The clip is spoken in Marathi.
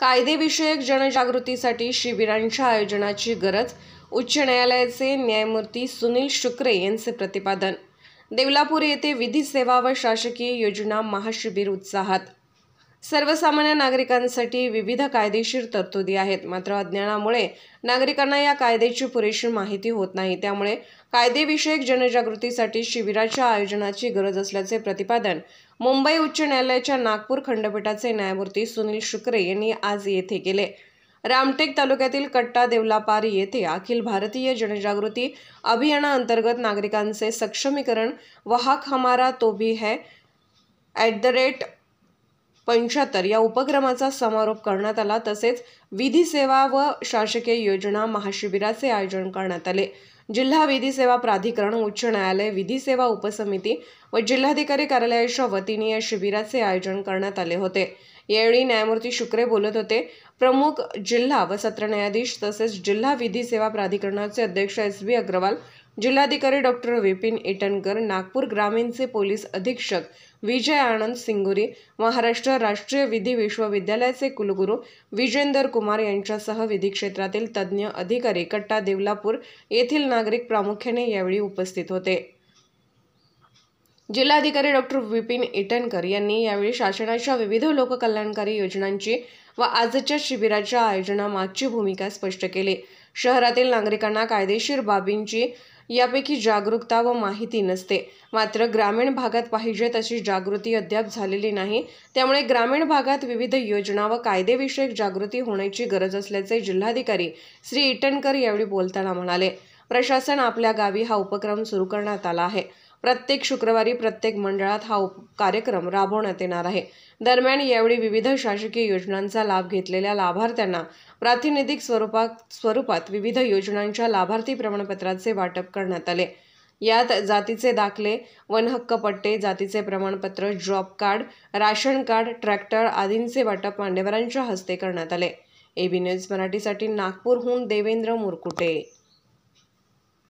कायदेविषयक जनजागृतीसाठी शिबिरांच्या आयोजनाची गरज उच्च न्यायालयाचे न्यायमूर्ती सुनील शुक्रे यांचे प्रतिपादन देवलापूर येथे विधी सेवा व शासकीय योजना महाशिबिर उत्साहात सर्वसामान्य नागरिकांसाठी विविध कायदेशीर तरतुदी आहेत मात्र अज्ञानामुळे नागरिकांना या कायद्याची पुरेशी माहिती होत नाही त्यामुळे कायदेविषयक जनजागृतीसाठी शिबिराच्या आयोजनाची गरज असल्याचे प्रतिपादन मुंबई उच्च न्यायालयाच्या नागपूर खंडपीठाचे न्यायमूर्ती सुनील शुक्रे यांनी आज येथे केले रामटेक तालुक्यातील कट्टा देवलापार येथे अखिल भारतीय जनजागृती अभियानाअंतर्गत नागरिकांचे सक्षमीकरण वाहक हमारा तो भी है ॲट द रेट पंच्याहत्तर या उपक्रमाचा समारोप करण्यात आला तसेच विधी सेवा व शासकीय योजना महाशिबिराचे आयोजन करण्यात आले जिल्हा विधी सेवा प्राधिकरण उच्च न्यायालय विधी सेवा उपसमिती व जिल्हाधिकारी कार्यालयाच्या वतीने या शिबिराचे आयोजन करण्यात आले होते यावेळी न्यायमूर्ती शुक्रे बोलत होते प्रमुख जिल्हा व सत्र न्यायाधीश तसेच जिल्हा विधी सेवा प्राधिकरणाचे अध्यक्ष एस बी अग्रवाल जिल्हाधिकारी डॉक्टर विपिन इटनकर नागपूर ग्रामीणचे पोलीस अधीक्षक विजय आनंद सिंगुरी महाराष्ट्र राष्ट्रीय विधी विश्वविद्यालयाचे कुलगुरू विजेंदर कुमार यांच्यासह विधी क्षेत्रातील तज्ज्ञ अधिकारी कट्टा देवलापूर येथील नागरिक प्रामुख्याने यावेळी उपस्थित होते जिल्हाधिकारी डॉक्टर विपिन इटनकर यांनी यावेळी शासनाच्या विविध लोककल्याणकारी योजनांची व आजच्या शिबिराच्या आयोजनामागची भूमिका स्पष्ट केली शहरातील नागरिकांना कायदेशीर बाबींची यापैकी जागरूकता व माहिती नसते मात्र ग्रामीण भागात पाहिजे तशी जागृती अद्याप झालेली नाही त्यामुळे ग्रामीण भागात विविध योजना व कायदेविषयक जागृती होण्याची गरज असल्याचे जिल्हाधिकारी श्री इटनकर यावेळी बोलताना म्हणाले प्रशासन आपल्या गावी हा उपक्रम सुरू करण्यात आला आहे प्रत्येक शुक्रवारी प्रत्येक मंडळात हा कार्यक्रम राबवण्यात येणार आहे दरम्यान यावेळी विविध शासकीय योजनांचा लाभ घेतलेल्या लाभार्थ्यांना प्रातिनिधिक स्वरूपात स्वरूपात विविध योजनांच्या लाभार्थी प्रमाणपत्राचे वाटप करण्यात आले यात जातीचे दाखले वनहक्क पट्टे जातीचे प्रमाणपत्र job card ration card tractor आदींचे वाटप मान्यवरांच्या हस्ते करण्यात आले एबी न्यूज मराठीसाठी नागपूरहून देवेंद्र मुरकुटे